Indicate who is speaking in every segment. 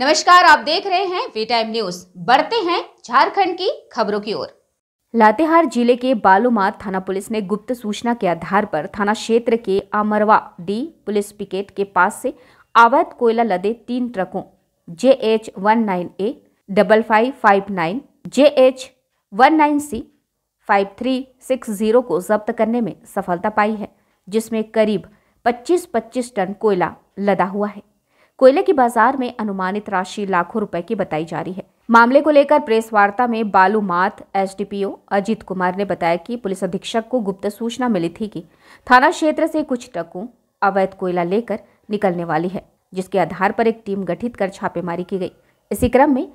Speaker 1: नमस्कार आप देख रहे हैं वी टाइम न्यूज बढ़ते हैं झारखंड की खबरों की ओर लातेहार जिले के बालूमाथ थाना पुलिस ने गुप्त सूचना के आधार पर थाना क्षेत्र के अमरवा डी पुलिस पिकेट के पास से अवैध कोयला लदे तीन ट्रकों J H one nine A double five five nine J H one nine C five three six zero को जब्त करने में सफलता पाई है जिसमें करीब पच्चीस पच्चीस टन कोयला लदा हुआ है कोयले की बाजार में अनुमानित राशि लाखों रुपए की बताई जा रही है मामले को लेकर प्रेस वार्ता में बालू माथ एस अजीत कुमार ने बताया कि पुलिस अधीक्षक को गुप्त सूचना मिली थी कि थाना क्षेत्र से कुछ ट्रकों अवैध कोयला लेकर निकलने वाली है जिसके आधार पर एक टीम गठित कर छापेमारी की गई इसी क्रम में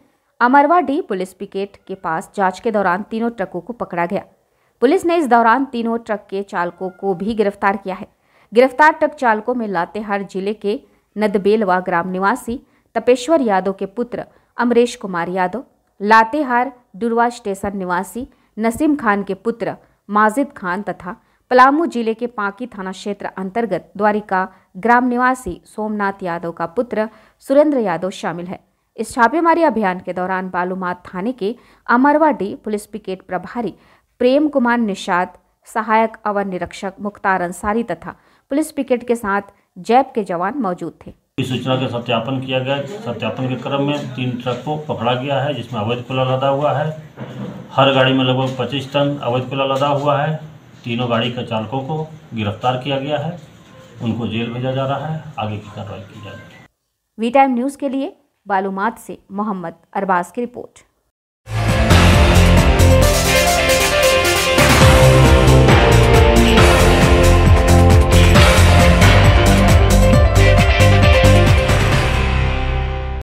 Speaker 1: अमरवा डी पुलिस पिकेट के पास जांच के दौरान तीनों ट्रकों को पकड़ा गया पुलिस ने इस दौरान तीनों ट्रक के चालकों को भी गिरफ्तार किया है गिरफ्तार ट्रक चालकों में लातेहार जिले के नदबेलवा ग्राम निवासी तपेश्वर यादव के पुत्र अमरेश कुमार यादव लातेहार डुरवा स्टेशन निवासी नसीम खान के पुत्र माजिद खान तथा पलामू जिले के पाकी थाना क्षेत्र अंतर्गत द्वारिका ग्राम निवासी सोमनाथ यादव का पुत्र सुरेंद्र यादव शामिल है इस छापेमारी अभियान के दौरान बालूमाथ थाने के अमरवाडी पुलिस पिकेट प्रभारी प्रेम कुमार निषाद सहायक अवर निरीक्षक मुख्तार अंसारी तथा पुलिस पिकेट के साथ जैप के जवान मौजूद थे
Speaker 2: इस सूचना का सत्यापन किया गया सत्यापन के क्रम में तीन ट्रक को पकड़ा गया है जिसमें अवैध खुला लदा हुआ है हर गाड़ी में लगभग पच्चीस टन अवैध खुला लदा हुआ है तीनों गाड़ी के चालकों को गिरफ्तार किया गया है उनको जेल भेजा जा रहा है आगे की कार्रवाई की जा रही है
Speaker 1: वी टाइम न्यूज़ के लिए बालूमात से मोहम्मद अरबाज की रिपोर्ट